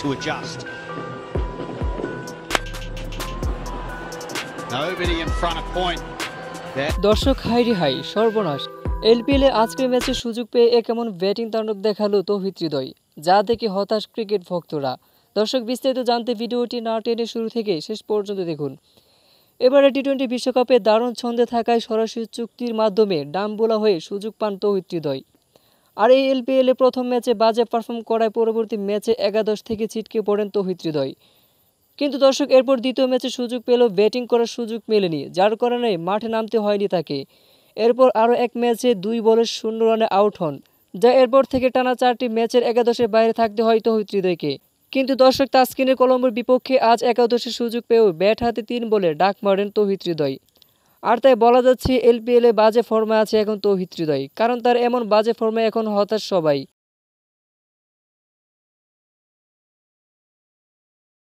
to adjust. Nobody in front of point. দর্শক হাইরি high সর্বনাশ এলপিএলে আজকের ম্যাচে সুযোগ পেয়ে এ কেমন ব্যাটিং তাণ্ডব দেখালো তৌহিত হৃদয় যা দেখে হতাশ ক্রিকেট ভক্তরা দর্শক বিস্তারিত জানতে ভিডিওটি না টেনে শুরু থেকে শেষ পর্যন্ত দেখুন এবারে টি টোয়েন্টি বিশ্বকাপে দারুণ ছন্দে থাকায় সরাসরি চুক্তির মাধ্যমে বোলা হয়ে সুযোগ পান তৌহিত হৃদয় আর এই এলপিএলে প্রথম ম্যাচে বাজে পারফর্ম করায় পরবর্তী ম্যাচে একাদশ থেকে ছিটকে পড়েন তহিত হৃদয় কিন্তু দর্শক এরপর দ্বিতীয় ম্যাচে সুযোগ পেলেও ব্যাটিং করার সুযোগ মেলেনি যার কারণে মাঠে নামতে হয়নি তাকে এরপর আরও এক ম্যাচে দুই বলে শূন্য রানে আউট হন যা এরপর থেকে টানা চারটি ম্যাচের একাদশের বাইরে থাকতে হয় তহিত হৃদয়কে কিন্তু দর্শক তাস্কিনের কলম্বোর বিপক্ষে আজ একাদশের সুযোগ পেয়েও ব্যাট হাতে তিন বলে ডাক মারেন তহিত হৃদয় আর তাই বলা যাচ্ছে এলপিএলে বাজে ফর্মে আছে এখন তৌহিদ হৃদয় কারণ তার এমন বাজে ফর্মে এখন হতাশ সবাই